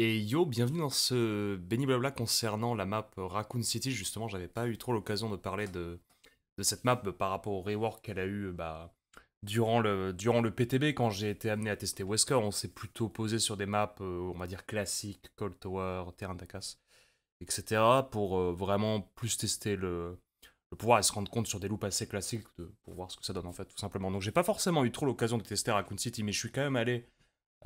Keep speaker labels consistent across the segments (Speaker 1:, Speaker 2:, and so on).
Speaker 1: Et yo, bienvenue dans ce béni blabla concernant la map Raccoon City. Justement, j'avais pas eu trop l'occasion de parler de, cette map par rapport au rework qu'elle a eu bah, durant, le, PTB. Quand j'ai été amené à tester Wesker, on s'est plutôt posé sur des maps, euh, on va dire classiques, Cold Tower, Terrain d'Akas, etc. pour euh, vraiment plus tester le, pouvoir et se rendre compte sur des loops assez classiques de, pour voir ce que ça donne en fait, tout simplement. Donc j'ai pas forcément eu trop l'occasion de tester Raccoon City, mais je suis quand même allé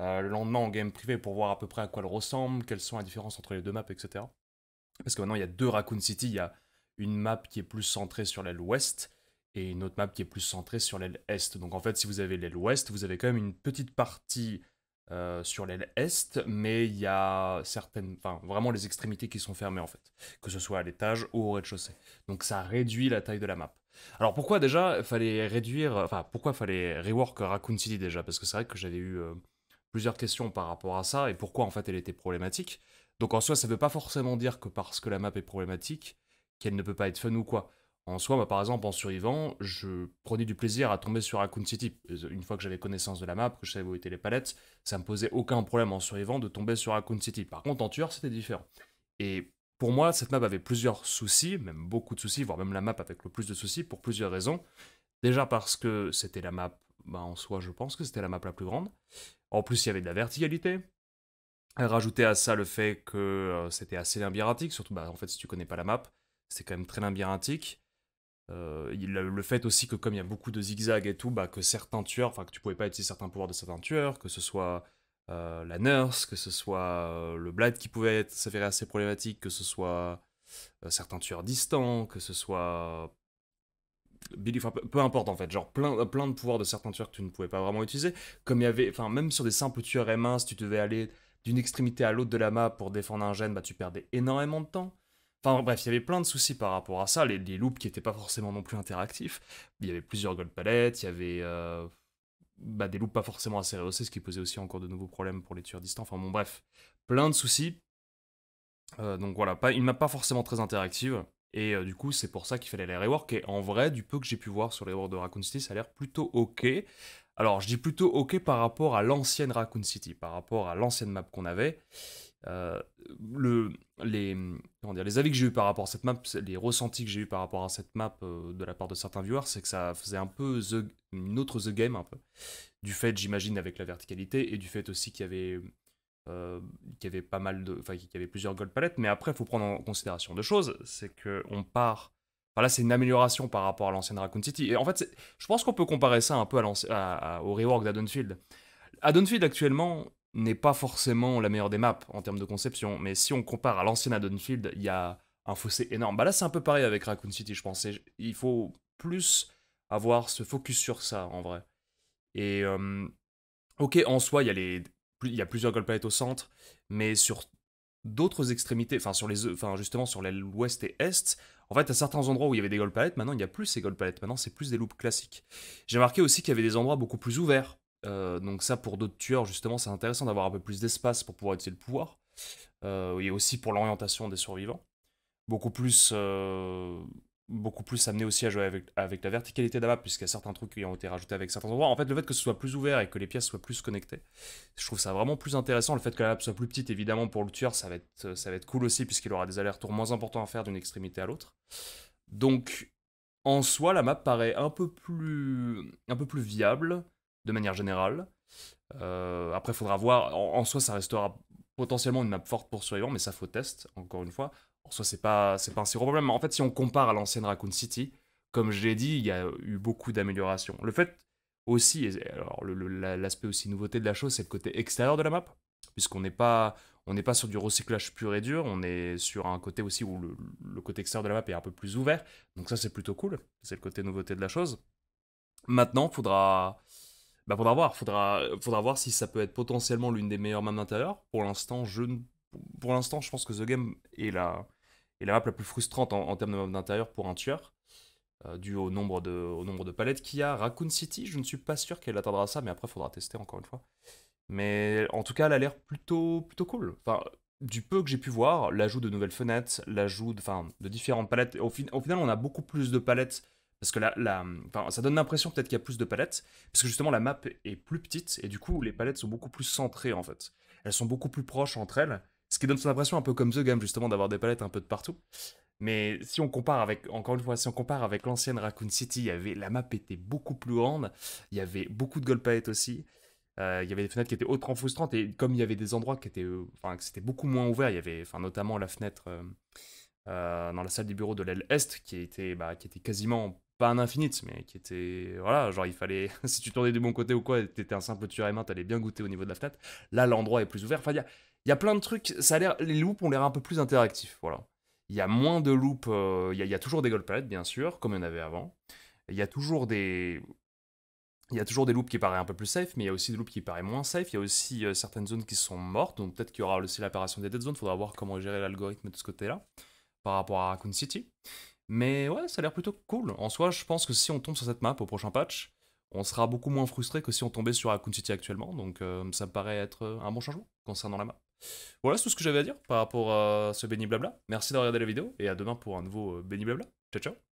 Speaker 1: euh, le lendemain en game privé pour voir à peu près à quoi elle ressemble, quelles sont les différences entre les deux maps, etc. Parce que maintenant, il y a deux Raccoon City. Il y a une map qui est plus centrée sur l'aile ouest et une autre map qui est plus centrée sur l'aile est. Donc en fait, si vous avez l'aile ouest, vous avez quand même une petite partie euh, sur l'aile est, mais il y a certaines, enfin vraiment les extrémités qui sont fermées en fait, que ce soit à l'étage ou au rez-de-chaussée. Donc ça réduit la taille de la map. Alors pourquoi déjà fallait réduire, enfin pourquoi fallait rework Raccoon City déjà Parce que c'est vrai que j'avais eu euh, plusieurs questions par rapport à ça et pourquoi en fait elle était problématique. Donc en soi, ça ne veut pas forcément dire que parce que la map est problématique, qu'elle ne peut pas être fun ou quoi. En soi, par exemple, en survivant, je prenais du plaisir à tomber sur Raccoon City. Une fois que j'avais connaissance de la map, que je savais où étaient les palettes, ça me posait aucun problème en survivant de tomber sur Raccoon City. Par contre, en tueur, c'était différent. Et pour moi, cette map avait plusieurs soucis, même beaucoup de soucis, voire même la map avec le plus de soucis, pour plusieurs raisons. Déjà parce que c'était la map, bah, en soi, je pense que c'était la map la plus grande. En plus, il y avait de la verticalité. Rajouter à ça le fait que euh, c'était assez labyrinthique, surtout bah, en fait si tu connais pas la map, c'est quand même très labyrinthique. Euh, le, fait aussi que comme il y a beaucoup de zigzags et tout, bah, que certains tueurs, enfin que tu pouvais pas utiliser certains pouvoirs de certains tueurs, que ce soit euh, la nurse, que ce soit le blade qui pouvait s'avérer assez problématique, que ce soit certains tueurs distants, que ce soit peu importe en fait, genre plein, euh, plein de pouvoirs de certains tueurs que tu ne pouvais pas vraiment utiliser. Comme il y avait, enfin, même sur des simples tueurs M1, si tu devais aller d'une extrémité à l'autre de la map pour défendre un gène, bah tu perdais énormément de temps. Enfin bref, il y avait plein de soucis par rapport à ça, les, les loops qui n'étaient pas forcément non plus interactifs. Il y avait plusieurs gold palettes, il y avait euh, bah, des loops pas forcément assez rehaussés, ce qui posait aussi encore de nouveaux problèmes pour les tueurs distants. Enfin bon bref, plein de soucis. Euh, donc voilà, pas, une map pas forcément très interactive. Et euh, du coup, c'est pour ça qu'il fallait les rework. Et en vrai, du peu que j'ai pu voir sur les reworks de Raccoon City, ça a l'air plutôt OK. Alors, je dis plutôt OK par rapport à l'ancienne Raccoon City, par rapport à l'ancienne map qu'on avait. Euh, le, les, dire, les avis que j'ai eu par rapport à cette map, les ressentis que j'ai eu par rapport à cette map euh, de la part de certains viewers, c'est que ça faisait un peu une autre The Game, un peu. Du fait, j'imagine, avec la verticalité, et du fait aussi qu'il y avait euh, qui avait pas mal de, enfin, qui avait plusieurs gold palettes. Mais après, il faut prendre en considération deux choses. C'est que on part. Enfin, là, c'est une amélioration par rapport à l'ancienne Raccoon City. Et en fait, je pense qu'on peut comparer ça un peu à à, au rework d'Adonfield. Adonfield actuellement n'est pas forcément la meilleure des maps en termes de conception, mais si on compare à l'ancienne Adonfield, il y a un fossé énorme. Bah là, c'est un peu pareil avec Raccoon City, je pense Il faut plus avoir ce focus sur ça, en vrai. Et euh, ok, en soi, il y a les il y a plusieurs gold au centre, mais sur d'autres extrémités, enfin sur les, justement sur l'aile ouest et est, en fait à certains endroits où il y avait des gold palettes, maintenant il n'y a plus ces gold maintenant c'est plus des loupes classiques. J'ai marqué aussi qu'il y avait des endroits beaucoup plus ouverts, euh, donc ça pour d'autres tueurs justement c'est intéressant d'avoir un peu plus d'espace pour pouvoir utiliser le pouvoir, euh, et aussi pour l'orientation des survivants, beaucoup plus euh, beaucoup plus amené aussi à jouer avec, la verticalité de la map, puisqu'il y a certains trucs qui ont été rajoutés avec certains endroits. En fait, le fait que ce soit plus ouvert et que les pièces soient plus connectées, je trouve ça vraiment plus intéressant. Le fait que la map soit plus petite, évidemment, pour le tueur, ça va être, euh, ça va être cool aussi, puisqu'il aura des allers-retours moins importants à faire d'une extrémité à l'autre. Donc, en soi, la map paraît un peu plus, un peu plus viable, de manière générale. Après, euh, après, faudra voir. En, soi, ça restera potentiellement une map forte pour Survivant, mais ça faut test, encore une fois. En soi, c'est pas, c'est pas un si gros problème. Mais en fait, si on compare à l'ancienne Raccoon City, comme je l'ai dit, il y a eu beaucoup d'améliorations. Le fait aussi, l'aspect aussi nouveauté de la chose, c'est le côté extérieur de la map, puisqu'on n'est pas, pas sur du recyclage pur et dur, on est sur un côté aussi où le, côté extérieur de la map est un peu plus ouvert. Donc ça, c'est plutôt cool. C'est le côté nouveauté de la chose. Maintenant, faudra, bah faudra voir, faudra, faudra voir si ça peut être potentiellement l'une des meilleures maps d'intérieur. Pour l'instant, je, pour l'instant, je pense que The Game est là et la map la plus frustrante en, termes de map d'intérieur pour un tueur, euh, dû au nombre, de, au nombre de palettes qu'il y a. Raccoon City, je ne suis pas sûr qu'elle atteindra ça, mais après, il faudra tester encore une fois. Mais en tout cas, elle a l'air plutôt, plutôt cool. Enfin, du peu que j'ai pu voir, l'ajout de nouvelles fenêtres, l'ajout de, enfin, de différentes palettes. Au, au final, on a beaucoup plus de palettes parce que la, la, ça donne l'impression peut-être qu'il y a plus de palettes, parce que justement la map est plus petite, et du coup les palettes sont beaucoup plus centrées en fait. Elles sont beaucoup plus proches entre elles, qui donne son impression un peu comme The Game, justement, d'avoir des palettes un peu de partout. Mais si on compare avec, encore une fois, si on compare avec l'ancienne Raccoon City, il y avait, la map était beaucoup plus grande, il y avait beaucoup de gold palettes aussi, euh, il y avait des fenêtres qui étaient autrement frustrantes, et comme il y avait des endroits qui étaient, euh, enfin, c'était beaucoup moins ouvert, il y avait, enfin, notamment la fenêtre euh, dans la salle des bureaux de l'aile Est, qui était, bah, qui était quasiment pas un infinite, mais qui était, voilà, genre il fallait, si tu tournais du bon côté ou quoi, t'étais un simple tueur aimant, t'allais bien goûter au niveau de la fenêtre, là l'endroit est plus ouvert, enfin, il il y a plein de trucs, ça a l'air, les loops ont l'air un peu plus interactifs, voilà. Il y a moins de loops, euh, il, y a, toujours des gold palettes, bien sûr, comme il y en avait avant. Il y a toujours des... Il y a toujours des loops qui paraissent un peu plus safe, mais il y a aussi des loops qui paraissent moins safe. Il y a aussi euh, certaines zones qui sont mortes, donc peut-être qu'il y aura aussi l'apparition des dead zones. il Faudra voir comment gérer l'algorithme de ce côté-là par rapport à Raccoon City. Mais ouais, ça a l'air plutôt cool. En soi, je pense que si on tombe sur cette map au prochain patch, on sera beaucoup moins frustré que si on tombait sur Raccoon City actuellement. Donc euh, ça me paraît être un bon changement concernant la map. Voilà, tout ce que j'avais à dire par rapport à ce béni Blabla. Merci d'avoir regardé la vidéo et à demain pour un nouveau euh, béni Blabla. Ciao, ciao